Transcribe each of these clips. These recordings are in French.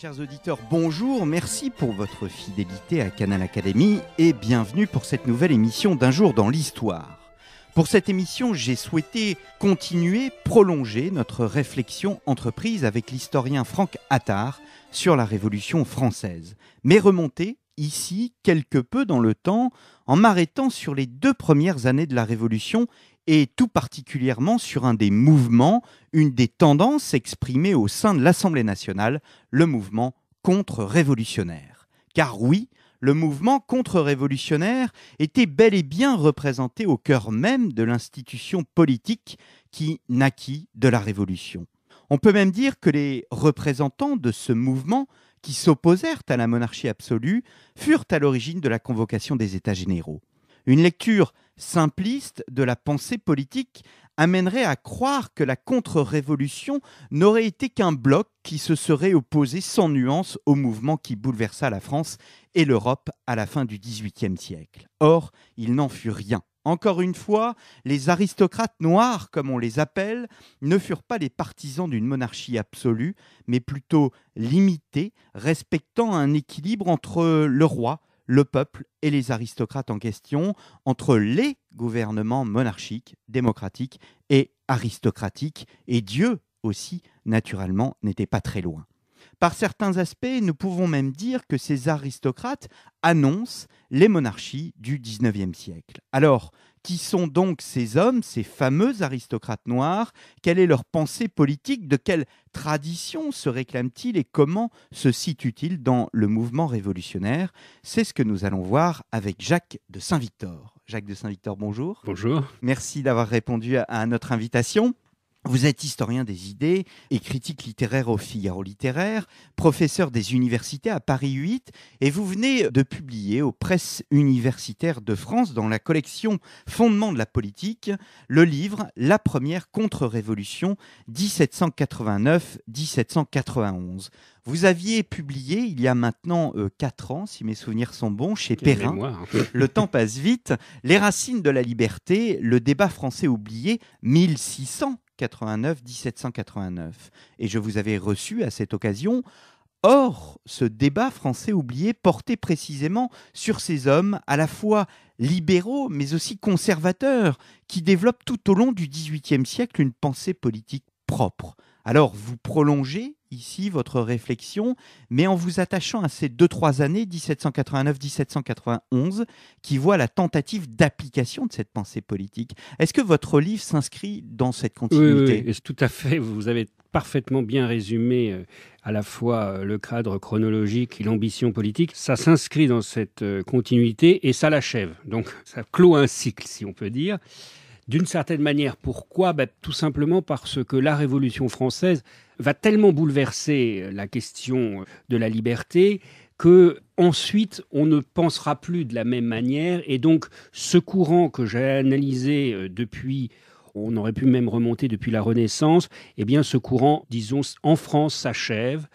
Chers auditeurs, bonjour, merci pour votre fidélité à Canal Academy et bienvenue pour cette nouvelle émission d'un jour dans l'histoire. Pour cette émission, j'ai souhaité continuer, prolonger notre réflexion entreprise avec l'historien Franck Attard sur la Révolution française, mais remonter ici quelque peu dans le temps en m'arrêtant sur les deux premières années de la Révolution et tout particulièrement sur un des mouvements, une des tendances exprimées au sein de l'Assemblée nationale, le mouvement contre-révolutionnaire. Car oui, le mouvement contre-révolutionnaire était bel et bien représenté au cœur même de l'institution politique qui naquit de la Révolution. On peut même dire que les représentants de ce mouvement qui s'opposèrent à la monarchie absolue furent à l'origine de la convocation des États généraux. Une lecture simpliste de la pensée politique amènerait à croire que la contre-révolution n'aurait été qu'un bloc qui se serait opposé sans nuance au mouvement qui bouleversa la France et l'Europe à la fin du XVIIIe siècle. Or, il n'en fut rien. Encore une fois, les aristocrates noirs, comme on les appelle, ne furent pas les partisans d'une monarchie absolue, mais plutôt limitée, respectant un équilibre entre le roi, le peuple et les aristocrates en question, entre les gouvernements monarchiques, démocratiques et aristocratiques, et Dieu aussi, naturellement, n'était pas très loin. Par certains aspects, nous pouvons même dire que ces aristocrates annoncent les monarchies du XIXe siècle. Alors, qui sont donc ces hommes, ces fameux aristocrates noirs Quelle est leur pensée politique De quelle tradition se réclament-ils et comment se situent-ils dans le mouvement révolutionnaire C'est ce que nous allons voir avec Jacques de Saint-Victor. Jacques de Saint-Victor, bonjour. Bonjour. Merci d'avoir répondu à notre invitation. Vous êtes historien des idées et critique littéraire au Figaro littéraire, professeur des universités à Paris 8, et vous venez de publier aux presses universitaires de France, dans la collection Fondements de la politique, le livre La première contre-révolution 1789-1791. Vous aviez publié il y a maintenant 4 euh, ans, si mes souvenirs sont bons, chez Perrin, hein. Le temps passe vite, Les racines de la liberté, le débat français oublié, 1600 89 1789. Et je vous avais reçu à cette occasion. Or, ce débat français oublié portait précisément sur ces hommes à la fois libéraux mais aussi conservateurs qui développent tout au long du XVIIIe siècle une pensée politique propre. Alors, vous prolongez ici votre réflexion, mais en vous attachant à ces deux, trois années, 1789-1791, qui voient la tentative d'application de cette pensée politique. Est-ce que votre livre s'inscrit dans cette continuité oui, tout à fait. Vous avez parfaitement bien résumé euh, à la fois euh, le cadre chronologique et l'ambition politique. Ça s'inscrit dans cette euh, continuité et ça l'achève. Donc ça clôt un cycle, si on peut dire. D'une certaine manière, pourquoi bah, Tout simplement parce que la Révolution française va tellement bouleverser euh, la question euh, de la liberté que ensuite on ne pensera plus de la même manière et donc ce courant que j'ai analysé euh, depuis on aurait pu même remonter depuis la Renaissance, eh bien ce courant, disons, en France s'achève,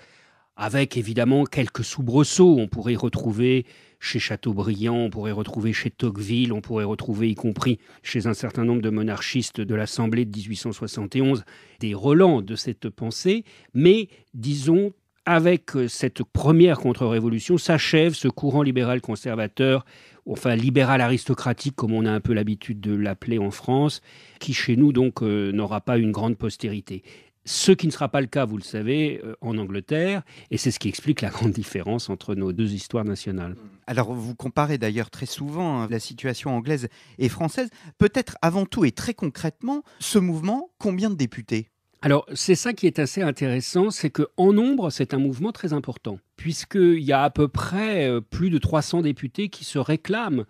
avec évidemment quelques soubresauts. On pourrait retrouver chez Chateaubriand, on pourrait retrouver chez Tocqueville, on pourrait retrouver y compris chez un certain nombre de monarchistes de l'Assemblée de 1871 des relents de cette pensée, mais disons avec euh, cette première contre-révolution s'achève ce courant libéral conservateur, enfin libéral aristocratique comme on a un peu l'habitude de l'appeler en France, qui chez nous donc euh, n'aura pas une grande postérité. Ce qui ne sera pas le cas, vous le savez, euh, en Angleterre, et c'est ce qui explique la grande différence entre nos deux histoires nationales. Alors vous comparez d'ailleurs très souvent hein, la situation anglaise et française. Peut-être avant tout et très concrètement, ce mouvement, combien de députés alors, c'est ça qui est assez intéressant, c'est qu'en nombre, c'est un mouvement très important, puisqu'il y a à peu près euh, plus de 300 députés qui se réclament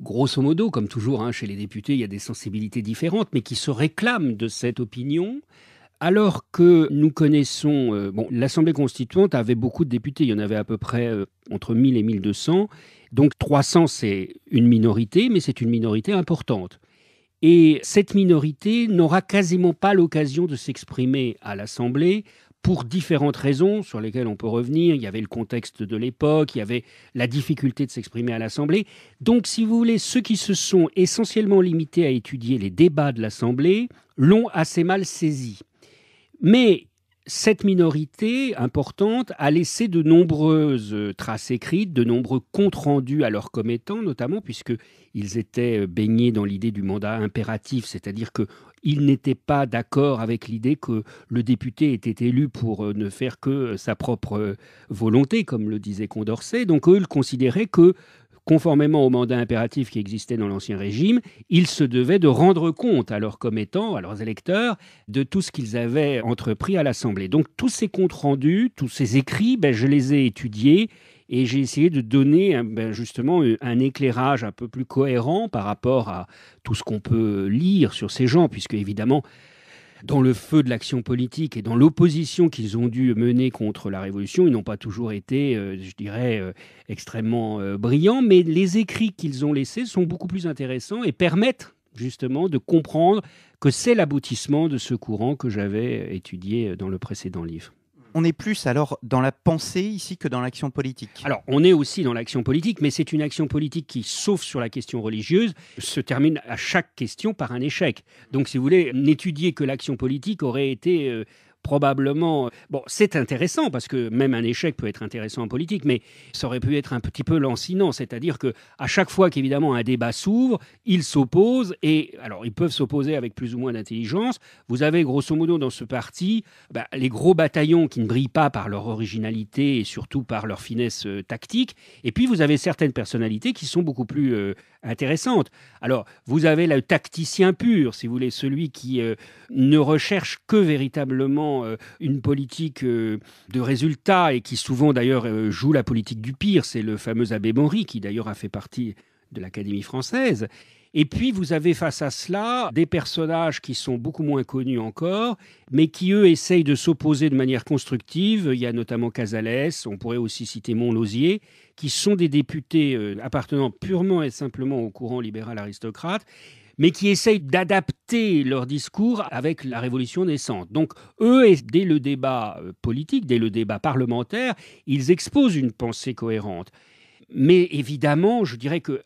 grosso modo, comme toujours hein, chez les députés, il y a des sensibilités différentes, mais qui se réclament de cette opinion alors que nous connaissons, euh, bon, l'Assemblée constituante avait beaucoup de députés, il y en avait à peu près euh, entre 1000 et 1200, donc 300 c'est une minorité, mais c'est une minorité importante. Et cette minorité n'aura quasiment pas l'occasion de s'exprimer à l'Assemblée pour différentes raisons sur lesquelles on peut revenir. Il y avait le contexte de l'époque, il y avait la difficulté de s'exprimer à l'Assemblée. Donc, si vous voulez, ceux qui se sont essentiellement limités à étudier les débats de l'Assemblée l'ont assez mal saisi. Mais cette minorité importante a laissé de nombreuses traces écrites, de nombreux comptes rendus à leurs commettants, notamment puisqu'ils étaient baignés dans l'idée du mandat impératif, c'est-à-dire qu'ils n'étaient pas d'accord avec l'idée que le député était élu pour euh, ne faire que euh, sa propre euh, volonté, comme le disait Condorcet. Donc eux, ils considéraient que conformément au mandat impératif qui existait dans l'Ancien Régime, ils se devaient de rendre compte à leurs commettants, à leurs électeurs, de tout ce qu'ils avaient entrepris à l'Assemblée. Donc tous ces comptes rendus, tous ces écrits, ben, je les ai étudiés et j'ai essayé de donner ben, justement euh, un éclairage un peu plus cohérent par rapport à tout ce qu'on peut lire sur ces gens, puisque évidemment dans le feu de l'action politique et dans l'opposition qu'ils ont dû mener contre la Révolution, ils n'ont pas toujours été, euh, je dirais, euh, extrêmement euh, brillants, mais les écrits qu'ils ont laissés sont beaucoup plus intéressants et permettent justement de comprendre que c'est l'aboutissement de ce courant que j'avais étudié dans le précédent livre on est plus alors dans la pensée ici que dans l'action politique. Alors, on est aussi dans l'action politique, mais c'est une action politique qui, sauf sur la question religieuse, se termine à chaque question par un échec. Donc, si vous voulez, n'étudier que l'action politique aurait été euh, probablement. Euh, bon, c'est intéressant parce que même un échec peut être intéressant en politique, mais ça aurait pu être un petit peu lancinant, c'est-à-dire que à chaque fois qu'évidemment un débat s'ouvre, ils s'opposent et alors ils peuvent s'opposer avec plus ou moins d'intelligence. Vous avez grosso modo dans ce parti bah, les gros bataillons qui ne brillent pas par leur originalité et surtout par leur finesse euh, tactique, et puis vous avez certaines personnalités qui sont beaucoup plus euh, intéressantes. Alors vous avez le tacticien pur, si vous voulez, celui qui ne recherche que véritablement euh, une politique euh, de résultats et qui souvent d'ailleurs euh, joue la politique du pire. C'est le fameux Abbé Maury qui d'ailleurs a fait partie de l'Académie française. Et puis vous avez face à cela des personnages qui sont beaucoup moins connus encore, mais qui eux essayent de s'opposer de manière constructive. Il y a notamment Casales, on pourrait aussi citer Montlosier, qui sont des députés appartenant purement et simplement au courant libéral aristocrate mais qui essayent d'adapter leur discours avec la révolution naissante. Donc eux, dès le débat euh, politique, dès le débat parlementaire, ils exposent une pensée cohérente. Mais évidemment, je dirais que,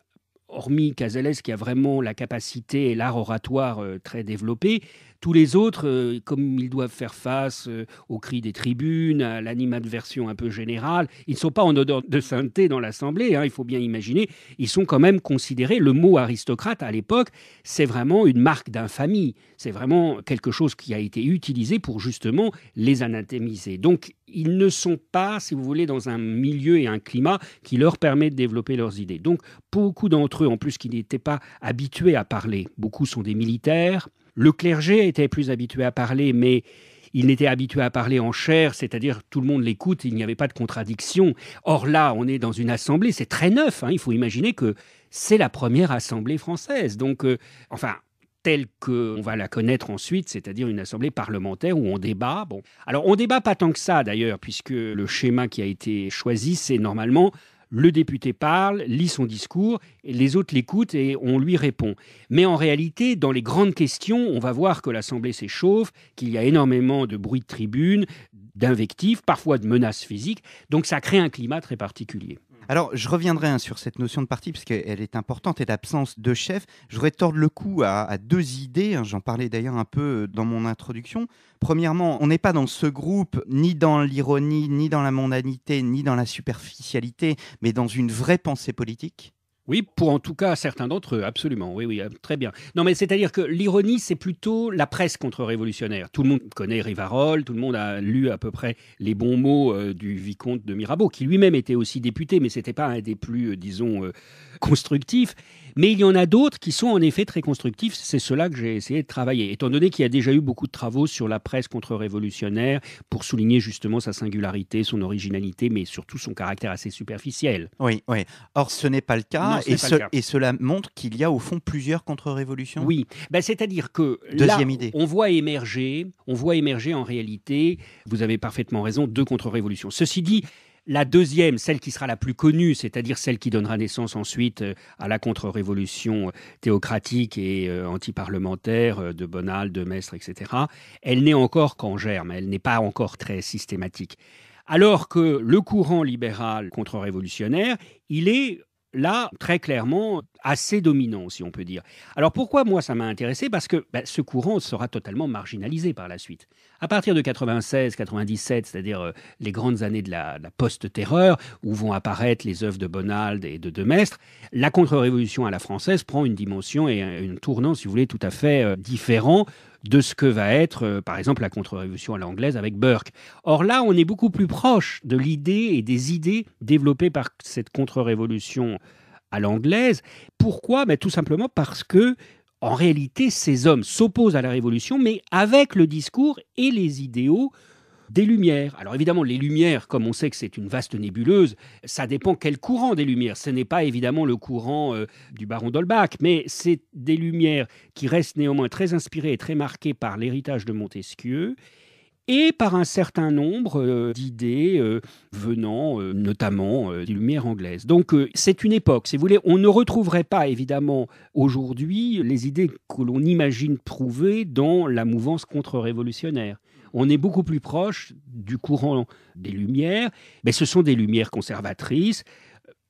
hormis Cazalès, qui a vraiment la capacité et l'art oratoire euh, très développé, tous les autres, euh, comme ils doivent faire face euh, aux cris des tribunes, à l'animadversion un peu générale, ils ne sont pas en odeur de sainteté dans l'Assemblée, hein, il faut bien imaginer, ils sont quand même considérés, le mot aristocrate à l'époque, c'est vraiment une marque d'infamie, c'est vraiment quelque chose qui a été utilisé pour justement les anathémiser. Donc ils ne sont pas, si vous voulez, dans un milieu et un climat qui leur permet de développer leurs idées. Donc beaucoup d'entre eux, en plus, qui n'étaient pas habitués à parler, beaucoup sont des militaires, le clergé était plus habitué à parler, mais il n'était habitué à parler en chair, c'est-à-dire tout le monde l'écoute, il n'y avait pas de contradiction. Or là, on est dans une assemblée, c'est très neuf, hein. il faut imaginer que c'est la première assemblée française. Donc, euh, enfin, telle qu'on va la connaître ensuite, c'est-à-dire une assemblée parlementaire où on débat. Bon, alors on débat pas tant que ça d'ailleurs, puisque le schéma qui a été choisi, c'est normalement le député parle, lit son discours, les autres l'écoutent et on lui répond. Mais en réalité, dans les grandes questions, on va voir que l'Assemblée s'échauffe, qu'il y a énormément de bruit de tribune, d'invectives, parfois de menaces physiques. Donc ça crée un climat très particulier. Alors, je reviendrai hein, sur cette notion de parti, puisqu'elle est importante, et l'absence de chef. Je voudrais le coup à, deux idées. Hein. J'en parlais d'ailleurs un peu euh, dans mon introduction. Premièrement, on n'est pas dans ce groupe ni dans l'ironie, ni dans la mondanité, ni dans la superficialité, mais dans une vraie pensée politique oui, pour en tout cas certains d'entre eux, absolument. Oui, oui, euh, très bien. Non, mais c'est-à-dire que l'ironie, c'est plutôt la presse contre-révolutionnaire. Tout le monde connaît Rivarol, tout le monde a lu à peu près les bons mots euh, du vicomte de Mirabeau, qui lui-même était aussi député, mais ce n'était pas un des plus, euh, disons, constructifs. Mais il y en a d'autres qui sont en effet très constructifs. C'est cela que j'ai essayé de travailler. Étant donné qu'il y a déjà eu beaucoup de travaux sur la presse contre-révolutionnaire pour souligner justement sa singularité, son originalité, mais surtout son caractère assez superficiel. Oui, oui. Or, ce n'est pas, le cas, et cela montre qu'il y a au fond plusieurs contre-révolutions. Oui, ben, c'est-à-dire que Deuxième idée. on voit émerger, on voit émerger en réalité, vous avez parfaitement raison, deux contre-révolutions. Ceci dit, la deuxième, celle qui sera la plus connue, c'est-à-dire celle qui donnera naissance ensuite euh, à la contre-révolution euh, théocratique et euh, antiparlementaire de Bonal, de Mestre, etc., elle n'est encore qu'en germe, elle n'est pas encore très systématique. Alors que le courant libéral contre-révolutionnaire, il est là, très clairement, assez dominant, si on peut dire. Alors pourquoi moi ça m'a intéressé Parce que ben, ce courant sera totalement marginalisé par la suite. À partir de 96-97, c'est-à-dire euh, les grandes années de la, post-terreur, où vont apparaître les œuvres de Bonald et de Demestre, la contre-révolution à la française prend une dimension et un, une tournant, si vous voulez, tout à fait euh, différent de ce que va être, euh, par exemple, la contre-révolution à l'anglaise avec Burke. Or là, on est beaucoup plus proche de l'idée et des idées développées par cette contre-révolution à l'anglaise. Pourquoi Mais ben, Tout simplement parce que, en réalité, ces hommes s'opposent à la révolution, mais avec le discours et les idéaux des lumières. Alors évidemment, les lumières, comme on sait que c'est une vaste nébuleuse, ça dépend quel courant des lumières. Ce n'est pas évidemment le courant euh, du baron d'Holbach, mais c'est des lumières qui restent néanmoins très inspirées et très marquées par l'héritage de Montesquieu et par un certain nombre euh, d'idées euh, venant notamment des Lumières anglaises. Donc c'est une époque, si vous voulez, on ne retrouverait pas évidemment aujourd'hui les idées que l'on imagine trouver dans la mouvance contre-révolutionnaire on est beaucoup plus proche du courant des Lumières, mais ce sont des Lumières conservatrices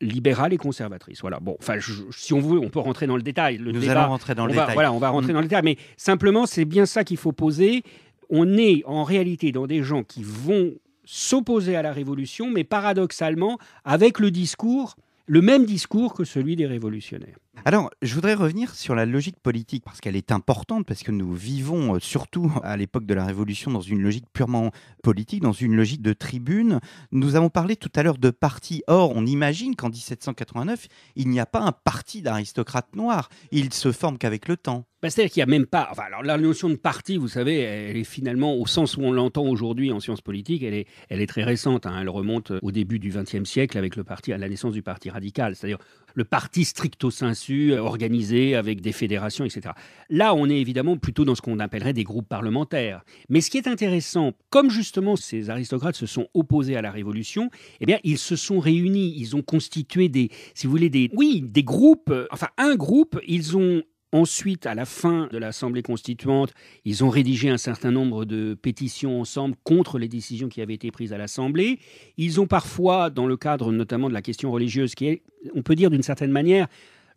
libérales et conservatrices. Voilà. Bon, enfin, si on veut, on peut rentrer dans le détail. Le Nous débat, allons rentrer dans le détail. Voilà, on va rentrer mm. dans le détail. Mais simplement, c'est bien ça qu'il faut poser. On est en réalité dans des gens qui vont s'opposer à la révolution, mais paradoxalement avec le discours, le même discours que celui des révolutionnaires. Alors, je voudrais revenir sur la logique politique, parce qu'elle est importante, parce que nous vivons, euh, surtout à l'époque de la Révolution, dans une logique purement politique, dans une logique de tribune. Nous avons parlé tout à l'heure de parti. Or, on imagine qu'en 1789, il n'y a pas un parti d'aristocrates noirs. Il se forme qu'avec le temps. Bah, c'est-à-dire qu'il n'y a même pas. Enfin, alors, la notion de parti, vous savez, elle est finalement, au sens où on l'entend aujourd'hui en sciences politiques, elle est, elle est très récente. Hein. Elle remonte au début du XXe siècle avec le parti, à la naissance du Parti radical. C'est-à-dire, le parti stricto sensu, organisé avec des fédérations, etc. Là, on est évidemment plutôt dans ce qu'on appellerait des groupes parlementaires. Mais ce qui est intéressant, comme justement ces aristocrates se sont opposés à la Révolution, eh bien, ils se sont réunis, ils ont constitué des, si vous voulez, des, oui, des groupes, euh, enfin un groupe, ils ont Ensuite, à la fin de l'Assemblée constituante, ils ont rédigé un certain nombre de pétitions ensemble contre les décisions qui avaient été prises à l'Assemblée. Ils ont parfois, dans le cadre notamment de la question religieuse, qui est, on peut dire d'une certaine manière,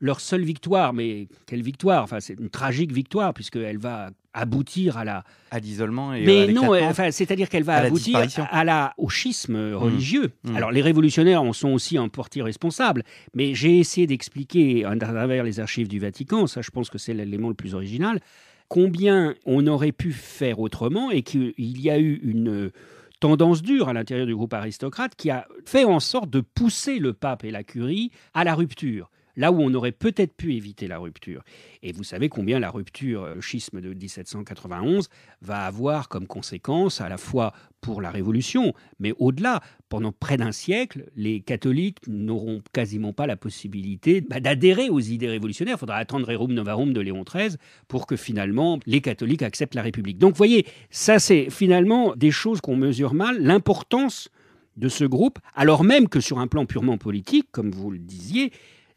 leur seule victoire, mais quelle victoire Enfin, c'est une tragique victoire puisqu'elle va aboutir à la à l'isolement et mais euh, à non enfin c'est-à-dire qu'elle va aboutir à la au schisme mmh. religieux mmh. alors les révolutionnaires en sont aussi en partie responsables mais j'ai essayé d'expliquer à travers les archives du Vatican ça je pense que c'est l'élément le plus original combien on aurait pu faire autrement et qu'il y a eu une tendance dure à l'intérieur du groupe aristocrate qui a fait en sorte de pousser le pape et la curie à la rupture là où on aurait peut-être pu éviter la rupture. Et vous savez combien la rupture, euh, schisme de 1791, va avoir comme conséquence à la fois pour la Révolution, mais au-delà, pendant près d'un siècle, les catholiques n'auront quasiment pas la possibilité bah, d'adhérer aux idées révolutionnaires. Il faudra attendre Rerum Novarum de Léon XIII pour que finalement les catholiques acceptent la République. Donc vous voyez, ça c'est finalement des choses qu'on mesure mal, l'importance de ce groupe, alors même que sur un plan purement politique, comme vous le disiez,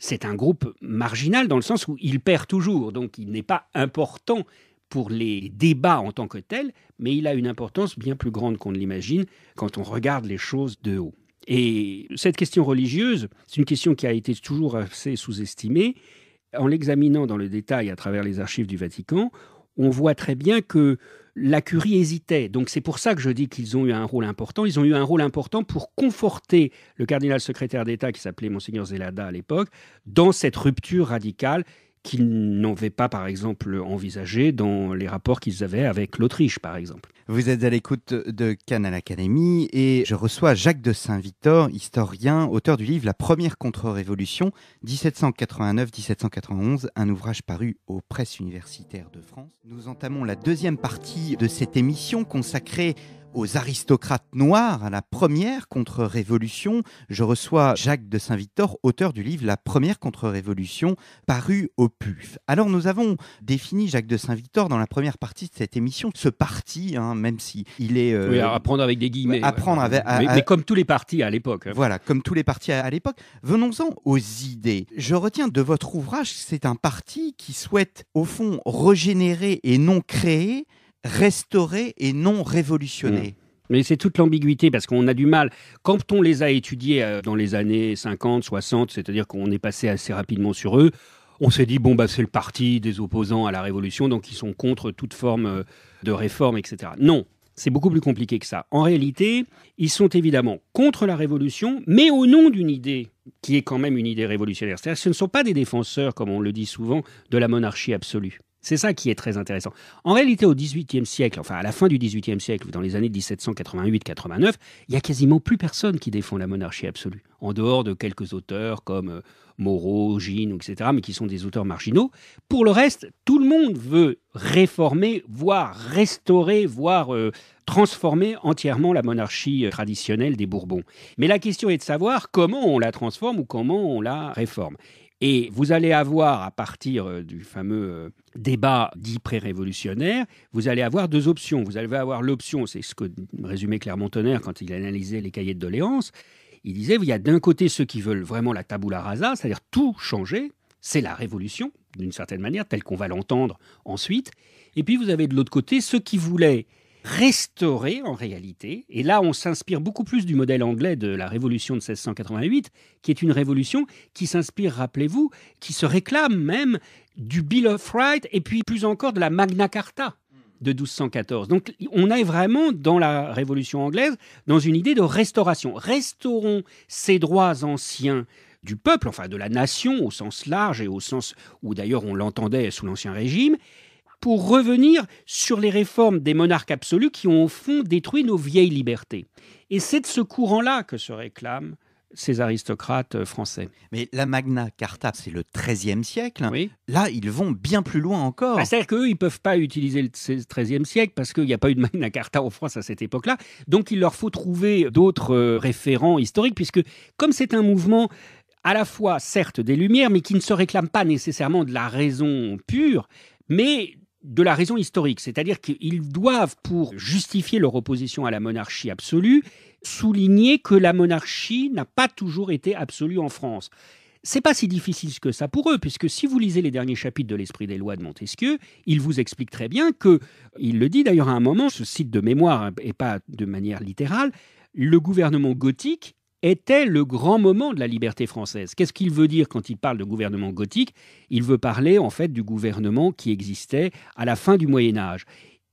c'est un groupe marginal dans le sens où il perd toujours, donc il n'est pas important pour les débats en tant que tel, mais il a une importance bien plus grande qu'on ne l'imagine quand on regarde les choses de haut. Et cette question religieuse, c'est une question qui a été toujours assez sous-estimée. En l'examinant dans le détail à travers les archives du Vatican, on voit très bien que la curie hésitait. Donc c'est pour ça que je dis qu'ils ont eu un rôle important. Ils ont eu un rôle important pour conforter le cardinal secrétaire d'État qui s'appelait monseigneur Zelada à l'époque dans cette rupture radicale qu'ils n'avaient pas, par exemple, envisagé dans les rapports qu'ils avaient avec l'Autriche, par exemple. Vous êtes à l'écoute de Canal Academy et je reçois Jacques de Saint-Victor, historien, auteur du livre La première contre-révolution, 1789-1791, un ouvrage paru aux presses universitaires de France. Nous entamons la deuxième partie de cette émission consacrée aux aristocrates noirs à la première contre-révolution. Je reçois Jacques de Saint-Victor, auteur du livre La première contre-révolution, paru au PUF. Alors nous avons défini Jacques de Saint-Victor dans la première partie de cette émission, ce parti, hein, même si il est... Euh, oui, à prendre avec des guillemets. À avec, mais, comme tous les partis à l'époque. Hein. Voilà, comme tous les partis à, à l'époque. Venons-en aux idées. Je retiens de votre ouvrage, c'est un parti qui souhaite au fond régénérer et non créer restaurer et non révolutionné. Mm. Mais c'est toute l'ambiguïté parce qu'on a du mal. Quand on les a étudiés euh, dans les années 50, 60, c'est-à-dire qu'on est passé assez rapidement sur eux, on s'est dit, bon, bah, c'est le parti des opposants à la révolution, donc ils sont contre toute forme euh, de réforme, etc. Non, c'est beaucoup plus compliqué que ça. En réalité, ils sont évidemment contre la révolution, mais au nom d'une idée qui est quand même une idée révolutionnaire. C'est-à-dire ce ne sont pas des défenseurs, comme on le dit souvent, de la monarchie absolue. C'est ça qui est très intéressant. En réalité, au XVIIIe siècle, enfin à la fin du XVIIIe siècle, dans les années 1788-89, il n'y a quasiment plus personne qui défend la monarchie absolue, en dehors de quelques auteurs comme euh, Moreau, Gine, etc., mais qui sont des auteurs marginaux. Pour le reste, tout le monde veut réformer, voire restaurer, voire euh, transformer entièrement la monarchie euh, traditionnelle des Bourbons. Mais la question est de savoir comment on la transforme ou comment on la réforme. Et vous allez avoir, à partir euh, du fameux euh, débat dit pré-révolutionnaire, vous allez avoir deux options. Vous allez avoir l'option, c'est ce que résumait Clermont-Tonnerre quand il analysait les cahiers de doléances. Il disait, il y a d'un côté ceux qui veulent vraiment la taboula rasa, c'est-à-dire tout changer, c'est la révolution, d'une certaine manière, telle qu'on va l'entendre ensuite. Et puis vous avez de l'autre côté ceux qui voulaient « Restaurer » en réalité. Et là, on s'inspire beaucoup plus du modèle anglais de la révolution de 1688, qui est une révolution qui s'inspire, rappelez-vous, qui se réclame même du Bill of Rights et puis plus encore de la Magna Carta de 1214. Donc on est vraiment dans la Révolution anglaise, dans une idée de restauration. Restaurons ces droits anciens du peuple, enfin de la nation au sens large et au sens où d'ailleurs on l'entendait sous l'Ancien Régime, pour revenir sur les réformes des monarques absolus qui ont au fond détruit nos vieilles libertés. Et c'est de ce courant-là que se réclament ces aristocrates euh, français. Mais la Magna Carta, c'est le XIIIe siècle. Là, ils vont bien plus loin encore. Bah, c'est-à-dire qu'eux, ils ne peuvent pas utiliser le XIIIe siècle parce qu'il n'y a pas eu de Magna Carta en France à cette époque-là. Donc, il leur faut trouver d'autres euh, référents historiques, puisque comme c'est un mouvement à la fois, certes, des Lumières, mais qui ne se réclame pas nécessairement de la raison pure, mais de la raison historique, c'est-à-dire qu'ils doivent, pour justifier leur opposition à la monarchie absolue, souligner que la monarchie n'a pas toujours été absolue en France. C'est pas si difficile que ça pour eux, puisque si vous lisez les derniers chapitres de l'Esprit des lois de Montesquieu, il vous explique très bien que, il le dit d'ailleurs à un moment, je cite de mémoire et pas de manière littérale, le gouvernement gothique était le grand moment de la liberté française. Qu'est-ce qu'il veut dire quand il parle de gouvernement gothique Il veut parler en fait du gouvernement qui existait à la fin du Moyen Âge.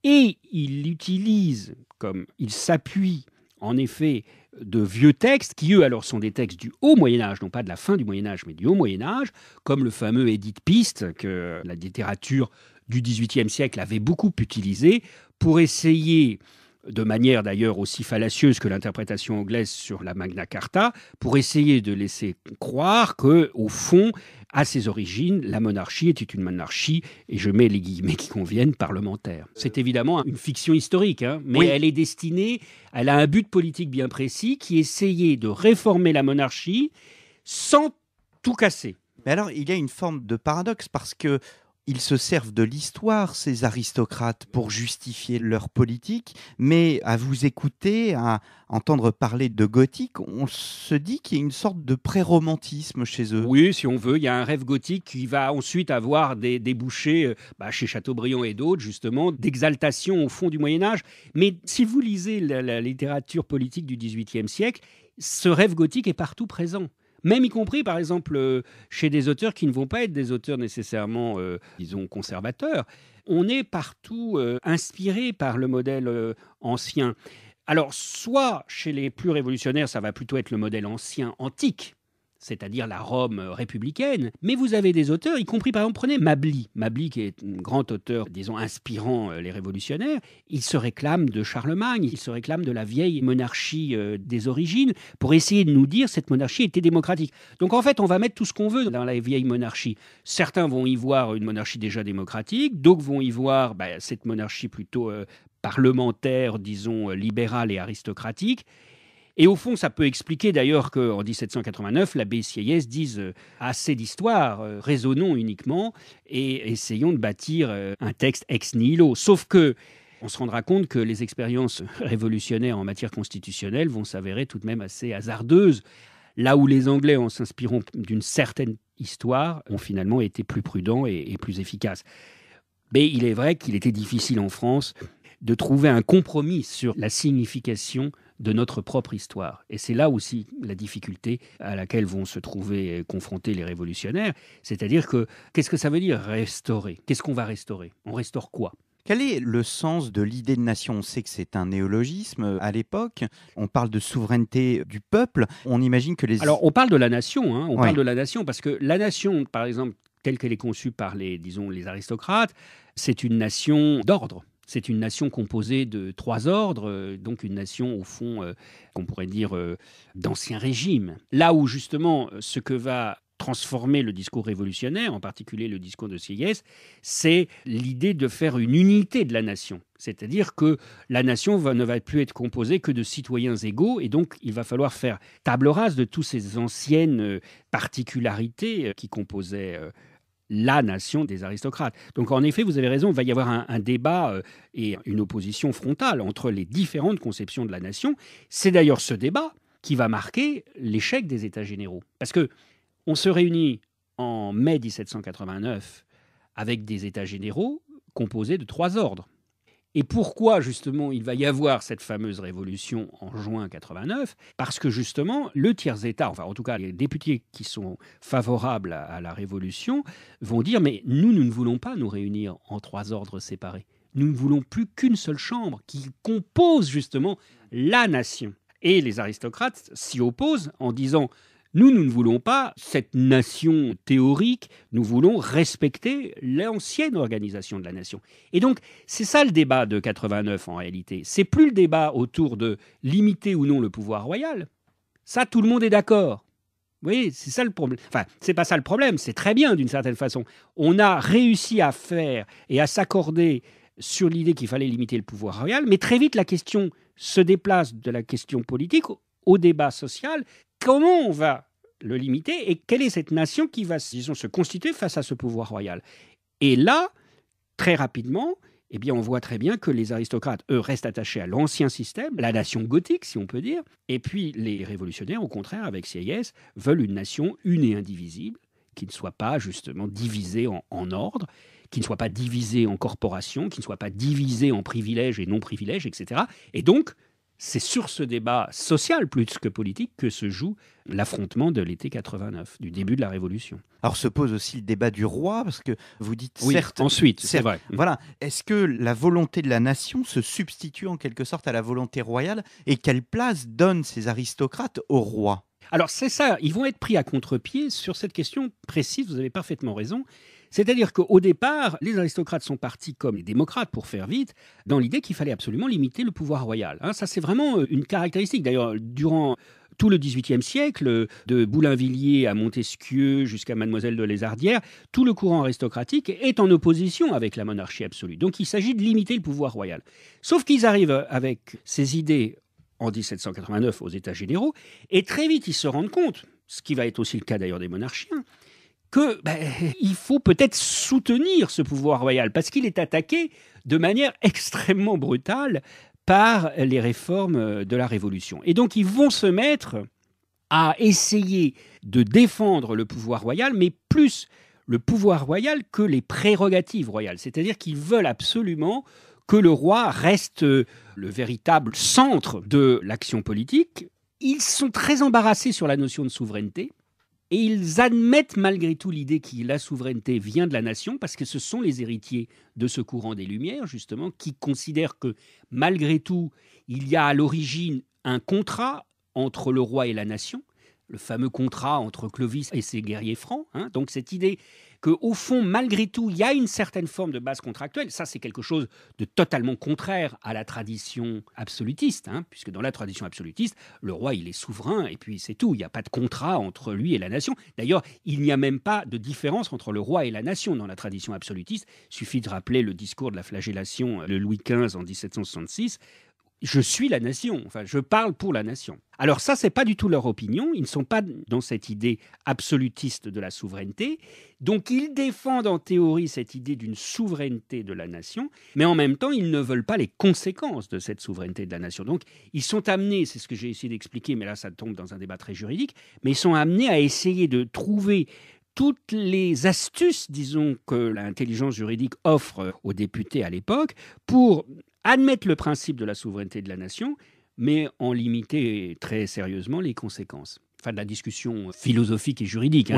Et il utilise, comme il s'appuie en effet de vieux textes qui, eux, alors sont des textes du haut Moyen Âge, non pas de la fin du Moyen Âge, mais du haut Moyen Âge, comme le fameux Édith Piste que la littérature du XVIIIe siècle avait beaucoup utilisé pour essayer de manière d'ailleurs aussi fallacieuse que l'interprétation anglaise sur la Magna Carta, pour essayer de laisser croire que, au fond, à ses origines, la monarchie était une monarchie, et je mets les guillemets qui conviennent, parlementaire. C'est évidemment une fiction historique, hein, mais elle est destinée, elle a un but politique bien précis, qui essayait de réformer la monarchie sans tout casser. Mais alors, il y a une forme de paradoxe parce que ils se servent de l'histoire, ces aristocrates, pour justifier leur politique, mais à vous écouter, à entendre parler de gothique, on se dit qu'il y a une sorte de pré-romantisme chez eux. Oui, si on veut, il y a un rêve gothique qui va ensuite avoir des débouchés euh, bah, chez Chateaubriand et d'autres, justement, d'exaltation au fond du Moyen Âge. Mais si vous lisez la, la littérature politique du XVIIIe siècle, ce rêve gothique est partout présent. Même y compris, par exemple, euh, chez des auteurs qui ne vont pas être des auteurs nécessairement, euh, disons, conservateurs. On est partout euh, inspiré par le modèle ancien. Alors, soit chez les plus révolutionnaires, ça va plutôt être le modèle ancien, antique, c'est-à-dire la Rome euh, républicaine. Mais vous avez des auteurs, y compris par exemple, prenez Mabli. Mably, qui est un grand auteur, disons, inspirant euh, les révolutionnaires, il se réclame de Charlemagne, il se réclame de la vieille monarchie euh, des origines, pour essayer de nous dire cette monarchie était démocratique. Donc en fait, on va mettre tout ce qu'on veut dans la vieille monarchie. Certains vont y voir une monarchie déjà démocratique, d'autres vont y voir bah, cette monarchie plutôt parlementaire, disons, libérale et aristocratique. Et au fond, ça peut expliquer d'ailleurs qu'en 1789, l'abbé Sieyès dise euh, assez d'histoire, euh, raisonnons uniquement et essayons de bâtir euh, un texte ex nihilo. Sauf que on se rendra compte que les expériences révolutionnaires en matière constitutionnelle vont s'avérer tout de même assez hasardeuses. Là où les Anglais, en s'inspirant d'une certaine histoire, ont finalement été plus prudents et, et plus efficaces. Mais il est vrai qu'il était difficile en France de trouver un compromis sur la signification de notre propre histoire. Et c'est là aussi la difficulté à laquelle vont se trouver confronter les révolutionnaires, c'est-à-dire que qu'est-ce que ça veut dire restaurer Qu'est-ce qu'on va restaurer On restaure quoi quel est le sens de l'idée de nation On sait que c'est un néologisme euh, à l'époque. On parle de souveraineté du peuple. On imagine que les... Alors on parle de la nation, hein. on parle de la nation parce que la nation, par exemple, telle qu'elle est conçue par les, disons, les aristocrates, c'est une nation d'ordre. C'est une nation composée de trois ordres, euh, donc une nation au fond euh, qu'on pourrait dire euh, d'ancien régime. Là où justement ce que va transformer le discours révolutionnaire, en particulier le discours de Sieyès, c'est l'idée de faire une unité de la nation. C'est-à-dire que la nation ne va plus être composée que de citoyens égaux, et donc il va falloir faire table rase de toutes ces anciennes particularités qui composaient la nation des aristocrates. Donc en effet, vous avez raison, il va y avoir un, débat euh, et une opposition frontale entre les différentes conceptions de la nation. C'est d'ailleurs ce débat qui va marquer l'échec des États généraux. Parce que on se réunit en mai 1789 avec des États généraux composés de trois ordres. Et pourquoi justement il va y avoir cette fameuse révolution en juin 89 Parce que justement le tiers état, enfin en tout cas les députés qui sont favorables à, la révolution vont dire mais nous nous ne voulons pas nous réunir en trois ordres séparés. Nous ne voulons plus qu'une seule chambre qui compose justement la nation. Et les aristocrates s'y opposent en disant nous, nous ne voulons pas cette nation théorique, nous voulons respecter l'ancienne organisation de la nation. Et donc, c'est ça le débat de 89 en réalité. C'est plus le débat autour de limiter ou non le pouvoir royal. Ça, tout le monde est d'accord. Oui, c'est ça le problème. Enfin, c'est pas ça le problème, c'est très bien d'une certaine façon. On a réussi à faire et à s'accorder sur l'idée qu'il fallait limiter le pouvoir royal, mais très vite la question se déplace de la question politique au débat social. Comment on va le limiter et quelle est cette nation qui va disons, se constituer face à ce pouvoir royal Et là, très rapidement, eh bien, on voit très bien que les aristocrates, eux, restent attachés à l'ancien système, la nation gothique, si on peut dire. Et puis, les révolutionnaires, au contraire, avec Sieyès, veulent une nation une et indivisible, qui ne soit pas, justement, divisée en, ordres, ordre, qui ne soit pas divisée en corporations, qui ne soit pas divisée en privilèges et non-privilèges, etc. Et donc, c'est sur ce débat social plus que politique que se joue l'affrontement de l'été 89, du début de la Révolution. Alors se pose aussi le débat du roi, parce que vous dites Ensuite, c'est vrai. Voilà. Est-ce que la volonté de la nation se substitue en quelque sorte à la volonté royale et quelle place donnent ces aristocrates au roi Alors c'est ça, ils vont être pris à contre-pied sur cette question précise, vous avez parfaitement raison. C'est-à-dire qu'au départ, les aristocrates sont partis comme les démocrates, pour faire vite, dans l'idée qu'il fallait absolument limiter le pouvoir royal. Hein. ça, c'est vraiment euh, une caractéristique. D'ailleurs, durant tout le XVIIIe siècle, euh, de Boulainvilliers à Montesquieu jusqu'à Mademoiselle de Lézardière, tout le courant aristocratique est en opposition avec la monarchie absolue. Donc il s'agit de limiter le pouvoir royal. Sauf qu'ils arrivent euh, avec ces idées en 1789 aux États généraux, et très vite ils se rendent compte, ce qui va être aussi le cas d'ailleurs des monarchiens, que ben, il faut peut-être soutenir ce pouvoir royal parce qu'il est attaqué de manière extrêmement brutale par les réformes euh, de la Révolution. Et donc ils vont se mettre à essayer de défendre le pouvoir royal, mais plus le pouvoir royal que les prérogatives royales. C'est-à-dire qu'ils veulent absolument que le roi reste euh, le véritable centre de l'action politique. Ils sont très embarrassés sur la notion de souveraineté. Et ils admettent malgré tout l'idée que la souveraineté vient de la nation, parce que ce sont les héritiers de ce courant des Lumières, justement, qui considèrent que malgré tout, il y a à l'origine un contrat entre le roi et la nation, le fameux contrat entre Clovis et ses guerriers francs. Hein. Donc cette idée qu'au fond, malgré tout, il y a une certaine forme de base contractuelle. Ça, c'est quelque chose de totalement contraire à la tradition absolutiste, hein, puisque dans la tradition absolutiste, le roi, il est souverain, et puis c'est tout. Il n'y a pas de contrat entre lui et la nation. D'ailleurs, il n'y a même pas de différence entre le roi et la nation dans la tradition absolutiste. Il suffit de rappeler le discours de la flagellation de euh, Louis XV en 1766 je suis la nation, enfin, je parle pour la nation. Alors ça, n'est pas du tout leur opinion. Ils ne sont pas dans cette idée absolutiste de la souveraineté. Donc ils défendent en théorie cette idée d'une souveraineté de la nation, mais en même temps, ils ne veulent pas les conséquences de cette souveraineté de la nation. Donc ils sont amenés, c'est ce que j'ai essayé d'expliquer, mais là, ça tombe dans un débat très juridique, mais ils sont amenés à essayer de trouver toutes les astuces, disons, que l'intelligence juridique offre aux députés à l'époque pour admettre le principe de la souveraineté de la nation, mais en limiter très sérieusement les conséquences. Enfin, de la discussion philosophique et juridique. Hein,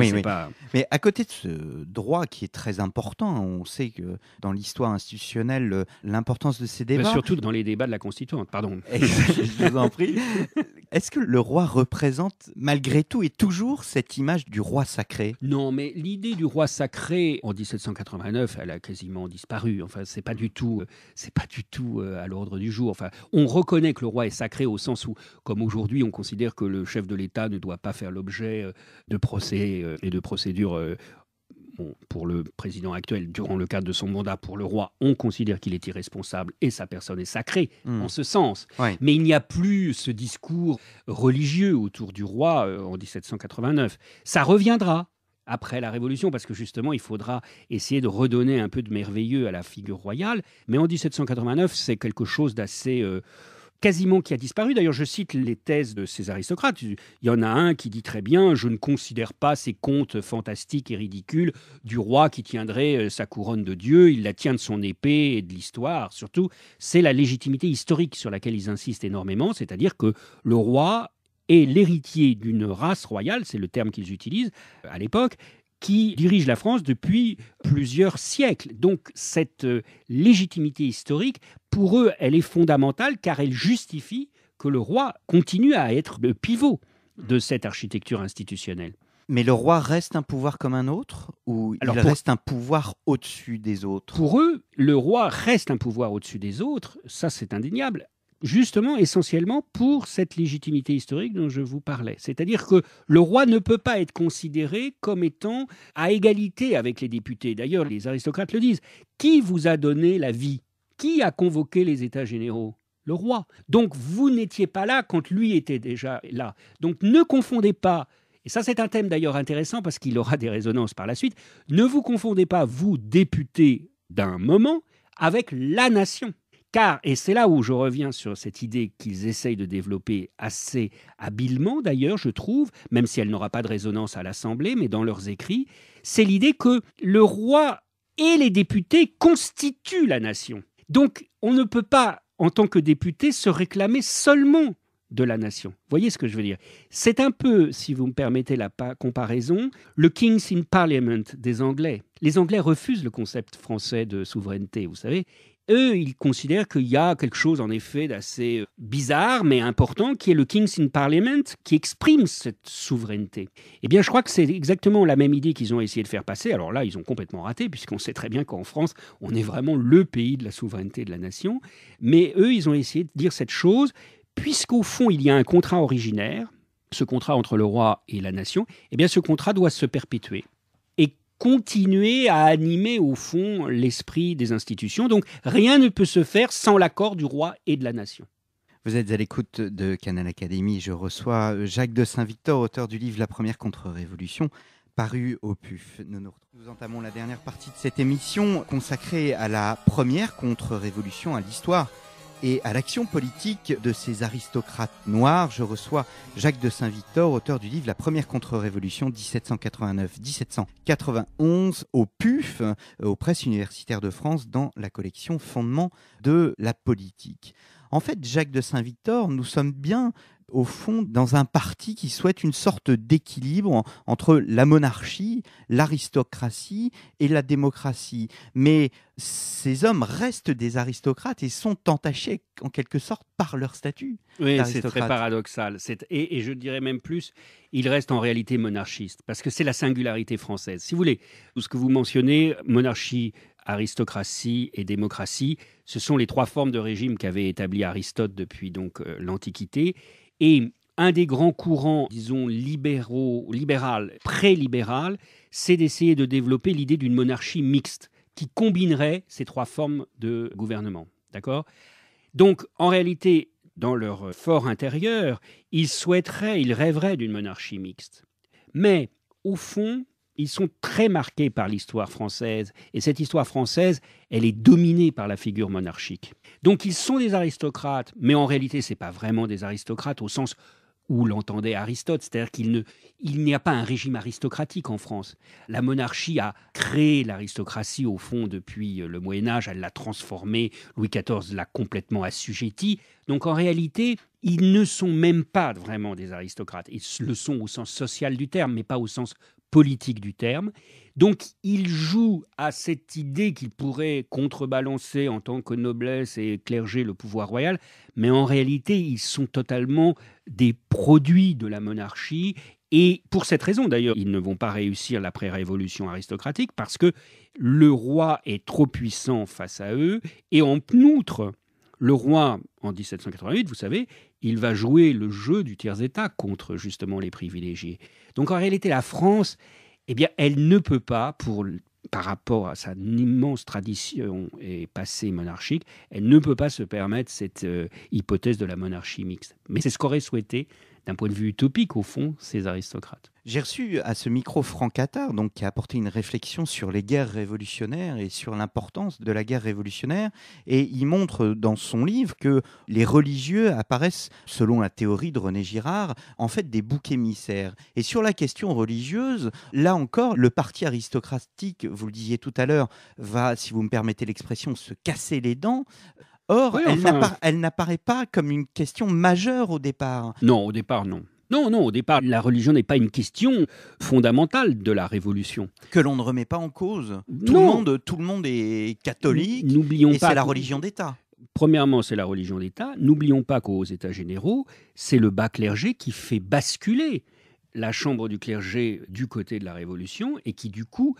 mais à côté de ce droit qui est très important, on sait que dans l'histoire institutionnelle, l'importance de ces bah, débats. surtout dans les débats de la Constituante, pardon. je vous en prie. Est-ce que le roi représente malgré tout et toujours cette image du roi sacré Non, mais l'idée du roi sacré en 1789, elle a quasiment disparu. Enfin, c'est pas du tout, euh, c'est pas du tout euh, à l'ordre du jour. Enfin, on reconnaît que le roi est sacré au sens où, comme aujourd'hui, on considère que le chef de l'État ne doit pas faire l'objet euh, de procès et de procédures pour le président actuel, durant le cadre de son mandat pour le roi, on considère qu'il est irresponsable et sa personne est sacrée hmm. en ce sens. Mais il n'y a plus ce discours religieux autour du roi euh, en 1789. Ça reviendra après la Révolution, parce que justement, il faudra essayer de redonner un peu de merveilleux à la figure royale. Mais en 1789, c'est quelque chose d'assez... Euh, quasiment qui a disparu. D'ailleurs, je cite les thèses de ces aristocrates. Il y en a un qui dit très bien Je ne considère pas ces contes fantastiques et ridicules du roi qui tiendrait euh, sa couronne de Dieu. Il la tient de son épée et de l'histoire. Surtout, c'est la légitimité historique sur laquelle ils insistent énormément, c'est-à-dire que le roi est l'héritier d'une race royale, c'est le terme qu'ils utilisent à l'époque, qui dirige la France depuis plusieurs siècles. Donc cette euh, légitimité historique, pour eux, elle est fondamentale car elle justifie que le roi continue à être le pivot de cette architecture institutionnelle. Mais le roi reste un pouvoir comme un autre ou il reste un pouvoir au-dessus des autres Pour eux, le roi reste un pouvoir au-dessus des autres, ça c'est indéniable justement essentiellement pour cette légitimité historique dont je vous parlais. C'est-à-dire que le roi ne peut pas être considéré comme étant à égalité avec les députés. D'ailleurs, les aristocrates le disent. Qui vous a donné la vie Qui a convoqué les États généraux le roi. Donc vous n'étiez pas là quand lui était déjà là. Donc ne confondez pas et ça, c'est un thème d'ailleurs intéressant parce qu'il aura des résonances par la suite. Ne vous confondez pas, vous, députés d'un moment, avec la nation. Car, et c'est là où je reviens sur cette idée qu'ils essayent de développer assez habilement d'ailleurs, je trouve, même si elle n'aura pas de résonance à l'Assemblée, mais dans leurs écrits, c'est l'idée que le roi et les députés constituent la nation. Donc on ne peut pas, en tant que député, se réclamer seulement de la nation. Vous voyez ce que je veux dire C'est un peu, si vous me permettez la comparaison, le Kings in Parliament des Anglais. Les Anglais refusent le concept français de souveraineté, vous savez. Eux, ils considèrent qu'il y a quelque chose en effet d'assez euh, bizarre mais important qui est le Kings in Parliament qui exprime cette souveraineté. Eh bien, je crois que c'est exactement la même idée qu'ils ont essayé de faire passer. Alors là, ils ont complètement raté puisqu'on sait très bien qu'en France, on est vraiment le pays de la souveraineté de la nation. Mais eux, ils ont essayé de dire cette chose puisqu'au fond, il y a un contrat originaire, ce contrat entre le roi et la nation, eh bien ce contrat doit se perpétuer continuer à animer au fond l'esprit des institutions. Donc rien ne peut se faire sans l'accord du roi et de la nation. Vous êtes à l'écoute de Canal Académie. Je reçois euh, Jacques de Saint-Victor, auteur du livre La première contre-révolution, paru au PUF. Nous, nous entamons la dernière partie de cette émission consacrée à la première contre-révolution, à l'histoire et à l'action politique de ces aristocrates noirs. Je reçois Jacques de Saint-Victor, auteur du livre La première contre-révolution 1789-1791 au PUF, euh, aux presses universitaires de France, dans la collection Fondements de la politique. En fait, Jacques de Saint-Victor, nous sommes bien au fond dans un parti qui souhaite une sorte d'équilibre entre la monarchie, l'aristocratie et la démocratie. Mais ces hommes restent des aristocrates et sont entachés en quelque sorte par leur statut. Oui, c'est très paradoxal. Et, je dirais même plus, ils restent en réalité monarchistes, parce que c'est la singularité française. Si vous voulez, tout ce que vous mentionnez, monarchie, aristocratie et démocratie, ce sont les trois formes de régime qu'avait établi Aristote depuis donc euh, l'Antiquité. Et un des grands courants, disons, libéraux, libéral, pré-libéral, c'est d'essayer de développer l'idée d'une monarchie mixte qui combinerait ces trois formes de gouvernement. D'accord Donc, en réalité, dans leur fort intérieur, ils souhaiteraient, ils rêveraient d'une monarchie mixte. Mais, au fond, ils sont très marqués par l'histoire française. Et cette histoire française, elle est dominée par la figure monarchique. Donc ils sont des aristocrates, mais en réalité, ce n'est pas vraiment des aristocrates au sens où l'entendait Aristote, c'est-à-dire qu'il ne, il n'y a pas un régime aristocratique en France. La monarchie a créé l'aristocratie au fond depuis euh, le Moyen Âge, elle l'a transformée, Louis XIV l'a complètement assujettie. Donc en réalité, ils ne sont même pas vraiment des aristocrates. Ils le sont au sens social du terme, mais pas au sens politique du terme. Donc il joue à cette idée qu'il pourrait contrebalancer en tant que noblesse et clergé le pouvoir royal, mais en réalité ils sont totalement des produits de la monarchie. Et pour cette raison d'ailleurs, ils ne vont pas réussir pré révolution aristocratique parce que le roi est trop puissant face à eux. Et en outre, le roi en 1788, vous savez, il va jouer le jeu du tiers-État contre justement les privilégiés. Donc en réalité, la France, eh bien, elle ne peut pas, par rapport à sa immense tradition et passé monarchique, elle ne peut pas se permettre cette euh, hypothèse de la monarchie mixte. Mais c'est ce qu'aurait souhaité d'un point de vue utopique, au fond, ces aristocrates. J'ai reçu à ce micro Franck Attard, donc, qui a apporté une réflexion sur les guerres révolutionnaires et sur l'importance de la guerre révolutionnaire. Et il montre dans son livre que les religieux apparaissent, selon la théorie de René Girard, en fait des boucs émissaires. Et sur la question religieuse, là encore, le parti aristocratique, vous le disiez tout à l'heure, va, si vous me permettez l'expression, se casser les dents. Or, elle n'apparaît pas comme une question majeure au départ. Non, au départ, non. Non, non, au départ, la religion n'est pas une question fondamentale de la Révolution. Que l'on ne remet pas en cause. Tout, Le, monde, tout le monde est catholique. N'oublions pas. C'est la religion d'État. Premièrement, c'est la religion d'État. N'oublions pas qu'aux États généraux, c'est le bas clergé qui fait basculer la chambre du clergé du côté de la Révolution et qui, du coup,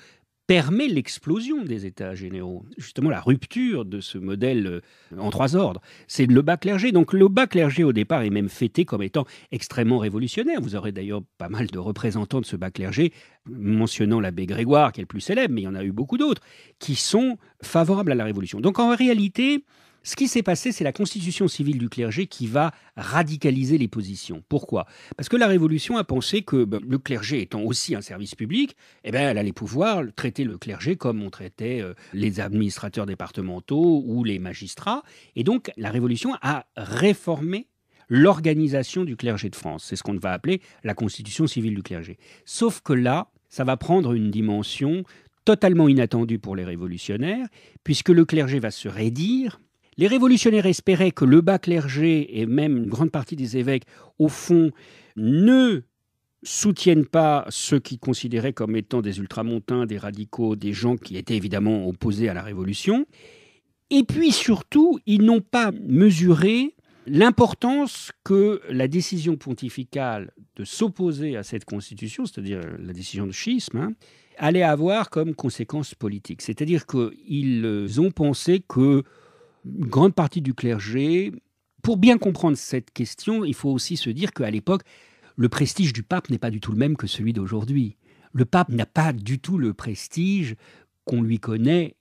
permet l'explosion des États généraux, justement la rupture de ce modèle euh, en trois ordres. C'est le bas clergé. Donc le bas clergé au départ est même fêté comme étant extrêmement révolutionnaire. Vous aurez d'ailleurs pas mal de représentants de ce bas clergé, mentionnant l'abbé Grégoire, qui est le plus célèbre, mais il y en a eu beaucoup d'autres, qui sont favorables à la révolution. Donc en réalité, ce qui s'est passé, c'est la constitution civile du clergé qui va radicaliser les positions. Pourquoi Parce que la Révolution a pensé que ben, le clergé étant aussi un service public, eh ben, elle allait pouvoir traiter le clergé comme on traitait euh, les administrateurs départementaux ou les magistrats. Et donc la Révolution a réformé l'organisation du clergé de France. C'est ce qu'on va appeler la constitution civile du clergé. Sauf que là, ça va prendre une dimension totalement inattendue pour les révolutionnaires, puisque le clergé va se raidir, les révolutionnaires espéraient que le bas clergé et même une grande partie des évêques, au fond, ne soutiennent pas ceux qui considéraient comme étant des ultramontains, des radicaux, des gens qui étaient évidemment opposés à la révolution. Et puis surtout, ils n'ont pas mesuré l'importance que la décision pontificale de s'opposer à cette constitution, c'est-à-dire la décision de schisme, hein, allait avoir comme conséquence politique. C'est-à-dire qu'ils ont pensé que une grande partie du clergé. Pour bien comprendre cette question, il faut aussi se dire qu'à l'époque, le prestige du pape n'est pas du tout le même que celui d'aujourd'hui. Le pape n'a pas du tout le prestige qu'on lui connaît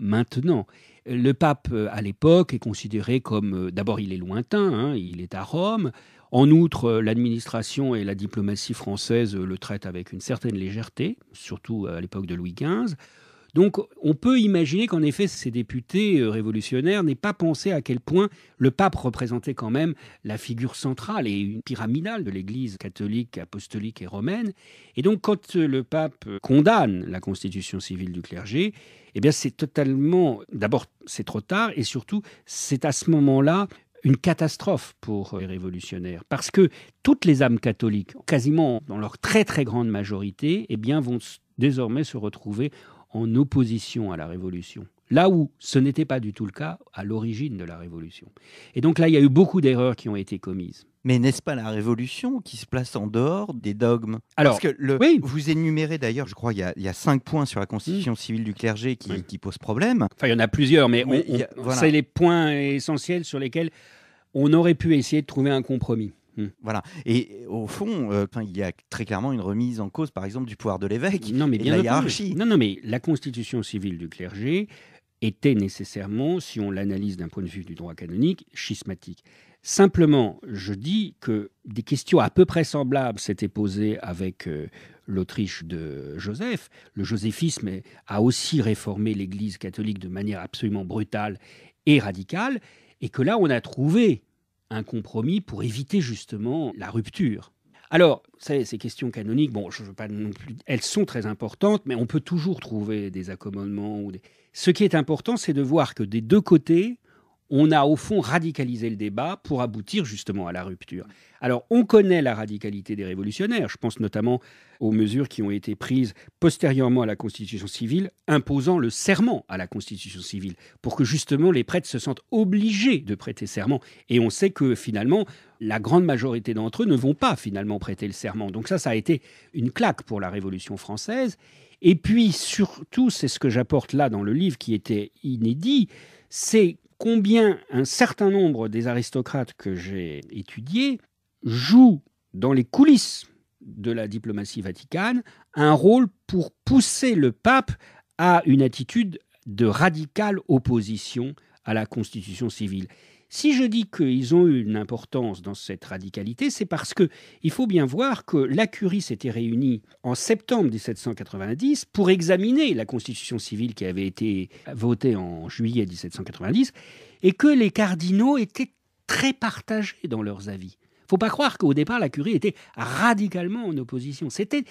maintenant. Le pape, euh, à l'époque, est considéré comme... Euh, d'abord, il est lointain, hein, il est à Rome. En outre, euh, l'administration et la diplomatie française le traitent avec une certaine légèreté, surtout à l'époque de Louis XV. Donc on peut imaginer qu'en effet ces députés euh, révolutionnaires n'aient pas pensé à quel point le pape représentait quand même la figure centrale et pyramidale de l'Église catholique, apostolique et romaine. Et donc quand euh, le pape euh, condamne la constitution civile du clergé, eh bien c'est totalement, d'abord c'est trop tard et surtout c'est à ce moment-là une catastrophe pour les révolutionnaires, parce que toutes les âmes catholiques, quasiment dans leur très très grande majorité, eh bien, vont désormais se retrouver en opposition à la Révolution. Là où ce n'était pas du tout le cas à l'origine de la Révolution. Et donc là, il y a eu beaucoup d'erreurs qui ont été commises. Mais n'est-ce pas la révolution qui se place en dehors des dogmes Alors, que le, vous énumérez d'ailleurs, je crois, il y, a, cinq points sur la constitution hmm. civile du clergé qui, posent problème. Enfin, il y en a plusieurs, mais, c'est les points essentiels sur lesquels on aurait pu essayer de trouver un compromis. Mmh. Voilà. Et au fond, euh, il y a très clairement une remise en cause, par exemple, du pouvoir de l'évêque non, mais bien de la hiérarchie. Non, non, mais la constitution civile du clergé était nécessairement, si on l'analyse d'un point de vue du droit canonique, schismatique. Simplement, je dis que des questions à peu près semblables s'étaient posées avec euh, l'Autriche de Joseph. Le josephisme a aussi réformé l'Église catholique de manière absolument brutale et radicale, et que là, on a trouvé un compromis pour éviter justement la rupture. Alors, ces questions canoniques, bon, je veux pas non plus, elles sont très importantes, mais on peut toujours trouver des accommodements. Ou Ce qui est important, c'est de voir que des deux côtés, on a au fond radicalisé le débat pour aboutir justement à la rupture. Alors on connaît la radicalité des révolutionnaires, je pense notamment aux mesures qui ont été prises postérieurement à la Constitution civile, imposant le serment à la Constitution civile, pour que justement les prêtres se sentent obligés de prêter serment. Et on sait que finalement, la grande majorité d'entre eux ne vont pas finalement prêter le serment. Donc ça, ça a été une claque pour la Révolution française. Et puis surtout, c'est ce que j'apporte là dans le livre qui était inédit, c'est combien un certain nombre des aristocrates que j'ai étudiés jouent dans les coulisses de la diplomatie vaticane un rôle pour pousser le pape à une attitude de radicale opposition à la constitution civile. Si je dis qu'ils ont eu une importance dans cette radicalité, c'est parce que il faut bien voir que la curie s'était réunie en septembre 1790 pour examiner la constitution civile qui avait été votée en juillet 1790 et que les cardinaux étaient très partagés dans leurs avis. Il Faut pas croire qu'au départ la curie était radicalement en opposition. C'était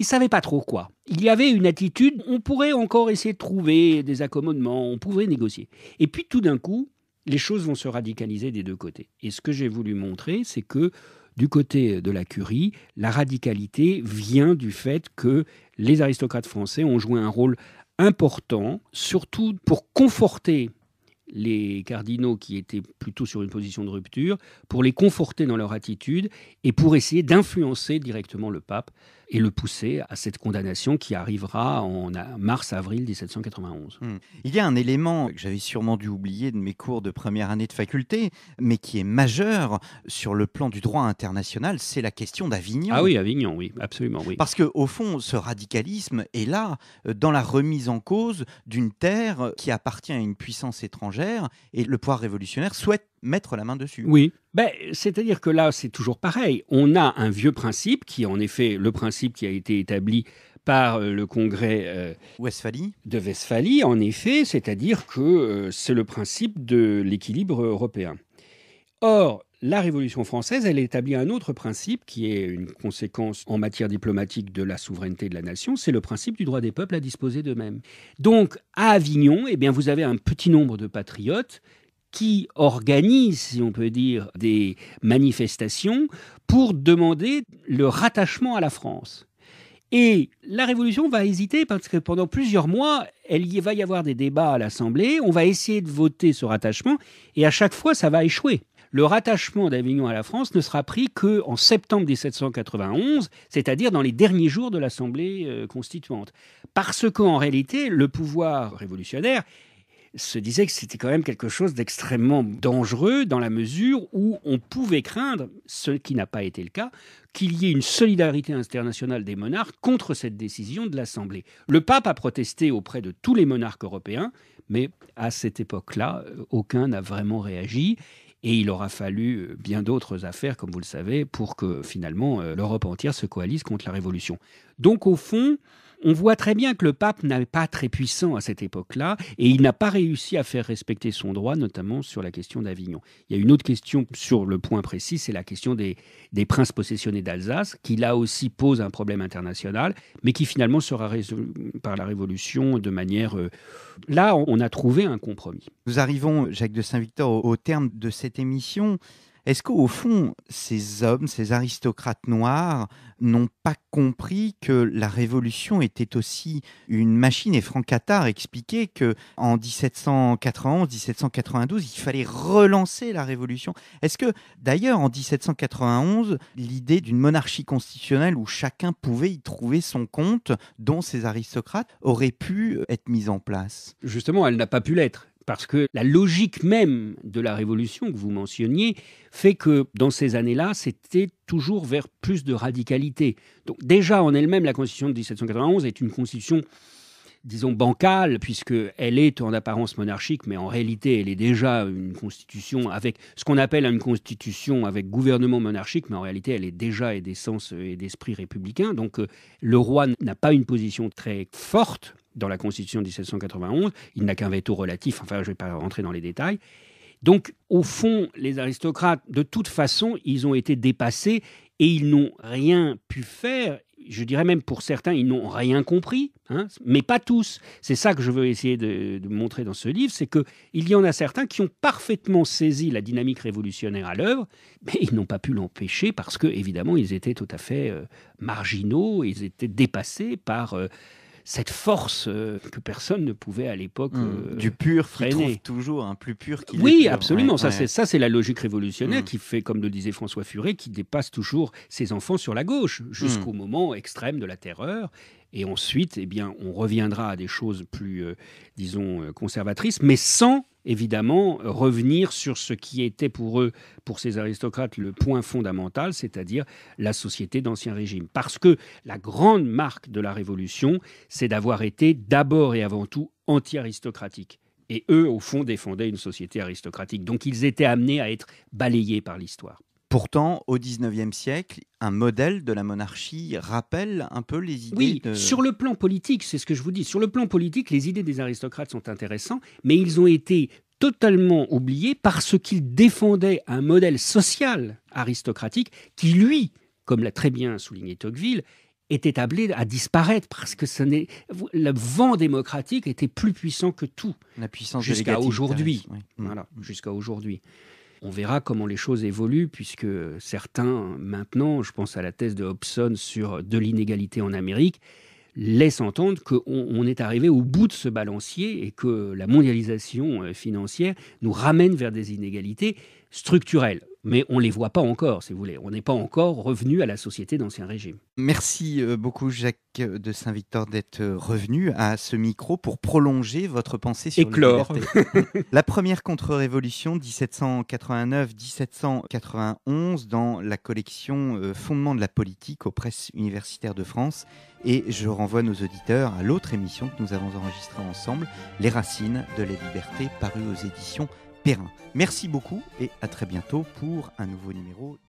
ne savaient pas trop quoi. Il y avait une attitude, on pourrait encore essayer de trouver des accommodements, on pouvait négocier. Et puis tout d'un coup, les choses vont se radicaliser des deux côtés. Et ce que j'ai voulu montrer, c'est que du côté de la Curie, la radicalité vient du fait que les aristocrates français ont joué un rôle important, surtout pour conforter les cardinaux qui étaient plutôt sur une position de rupture, pour les conforter dans leur attitude et pour essayer d'influencer directement le pape et le pousser à cette condamnation qui arrivera en mars-avril 1791. Hmm. Il y a un élément que j'avais sûrement dû oublier de mes cours de première année de faculté, mais qui est majeur sur le plan du droit international, c'est la question d'Avignon. Ah oui, Avignon, oui, absolument. Oui. Parce qu'au fond, ce radicalisme est là euh, dans la remise en cause d'une terre qui appartient à une puissance étrangère, et le pouvoir révolutionnaire souhaite mettre la main dessus. Oui. Ben, C'est-à-dire que là, c'est toujours pareil. On a un vieux principe qui en effet le principe qui a été établi par euh, le congrès euh, Westphalie. de Westphalie, en effet, c'est-à-dire que euh, c'est le principe de l'équilibre européen. Or, la Révolution française, elle établit un autre principe qui est une conséquence en matière diplomatique de la souveraineté de la nation, c'est le principe du droit des peuples à disposer d'eux-mêmes. Donc, à Avignon, eh bien, vous avez un petit nombre de patriotes qui organise, si on peut dire, des manifestations pour demander le rattachement à la France. Et la révolution va hésiter parce que pendant plusieurs mois, il y va y avoir des débats à l'Assemblée, on va essayer de voter ce rattachement, et à chaque fois, ça va échouer. Le rattachement d'Avignon à la France ne sera pris qu'en septembre 1791, c'est-à-dire dans les derniers jours de l'Assemblée euh, constituante. Parce qu'en réalité, le pouvoir révolutionnaire se disait que c'était quand même quelque chose d'extrêmement dangereux dans la mesure où on pouvait craindre, ce qui n'a pas été le cas, qu'il y ait une solidarité internationale des monarques contre cette décision de l'Assemblée. Le pape a protesté auprès de tous les monarques européens, mais à cette époque-là, euh, aucun n'a vraiment réagi. Et il aura fallu euh, bien d'autres affaires, comme vous le savez, pour que finalement euh, l'Europe entière se coalise contre la Révolution. Donc au fond, on voit très bien que le pape n'est pas très puissant à cette époque-là et il n'a pas réussi à faire respecter son droit, notamment sur la question d'Avignon. Il y a une autre question sur le point précis, c'est la question des, princes possessionnés d'Alsace, qui là aussi pose un problème international, mais qui finalement sera résolu par la Révolution de manière... Euh, là, on a trouvé un compromis. Nous arrivons, Jacques de Saint-Victor, au terme de cette émission. Est-ce qu'au fond, ces hommes, ces aristocrates noirs n'ont pas compris que la Révolution était aussi une machine Et Franck Attard expliquait que en 1791, 1792, il fallait relancer la Révolution. Est-ce que d'ailleurs en 1791, l'idée d'une monarchie constitutionnelle où chacun pouvait y trouver son compte, dont ces aristocrates, aurait pu être mise en place Justement, elle n'a pas pu l'être parce que la logique même de la révolution que vous mentionniez fait que dans ces années-là, c'était toujours vers plus de radicalité. Donc déjà en elle-même, la Constitution de 1791 est une constitution disons bancale puisqu'elle est en apparence monarchique mais en réalité elle est déjà une constitution avec ce qu'on appelle une constitution avec gouvernement monarchique mais en réalité elle est déjà et d'essence et d'esprit républicain donc euh, le roi n'a pas une position très forte dans la Constitution de 1791. Il n'a qu'un veto relatif, enfin je ne vais pas rentrer dans les détails. Donc au fond, les aristocrates, de toute façon, ils ont été dépassés et ils n'ont rien pu faire. Je dirais même pour certains, ils n'ont rien compris, hein, mais pas tous. C'est ça que je veux essayer de, montrer dans ce livre, c'est qu'il y en a certains qui ont parfaitement saisi la dynamique révolutionnaire à l'œuvre, mais ils n'ont pas pu l'empêcher parce que, évidemment, ils étaient tout à fait euh, marginaux, ils étaient dépassés par... Euh, cette force euh, que personne ne pouvait à l'époque hmm. euh, du pur freiner. toujours un plus pur qui Oui, absolument. ça, c'est ça, c'est la logique révolutionnaire hmm. qui fait, comme le disait François Furet, qui dépasse toujours ses enfants sur la gauche hmm. jusqu'au moment extrême de la terreur. Et ensuite, eh bien, on reviendra à des choses plus, euh, disons, conservatrices, mais sans évidemment euh, revenir sur ce qui était pour eux, pour ces aristocrates, le point fondamental, c'est-à-dire la société d'Ancien Régime. Parce que la grande marque de la Révolution, c'est d'avoir été d'abord et avant tout anti-aristocratique. Et eux, au fond, défendaient une société aristocratique. Donc ils étaient amenés à être balayés par l'histoire. Pourtant, au XIXe siècle, un modèle de la monarchie rappelle un peu les idées. Oui, sur le plan politique, c'est ce que je vous dis. Sur le plan politique, les idées des aristocrates sont intéressantes, mais ils ont été totalement oubliés parce qu'ils défendaient un modèle social aristocratique qui, lui, comme l'a très bien souligné Tocqueville, était établi à disparaître parce que ce n'est le vent démocratique était plus puissant que tout. La puissance jusqu'à aujourd'hui. Mm. Voilà, jusqu'à aujourd'hui. On verra comment les choses évoluent, puisque certains, maintenant, je pense à la thèse de Hobson sur de l'inégalité en Amérique, laissent entendre qu'on est arrivé au bout de ce balancier et que la mondialisation euh, financière nous ramène vers des inégalités structurelles mais on ne les voit pas encore, si vous voulez. On n'est pas encore revenu à la société d'Ancien Régime. Merci euh, beaucoup, Jacques de Saint-Victor, d'être euh, revenu à ce micro pour prolonger votre pensée sur Éclore. la première contre-révolution, 1789-1791, dans la collection euh, Fondements de la politique aux presses universitaires de France. Et je renvoie nos auditeurs à l'autre émission que nous avons enregistrée ensemble, Les racines de la liberté, parue aux éditions Merci beaucoup et à très bientôt pour un nouveau numéro.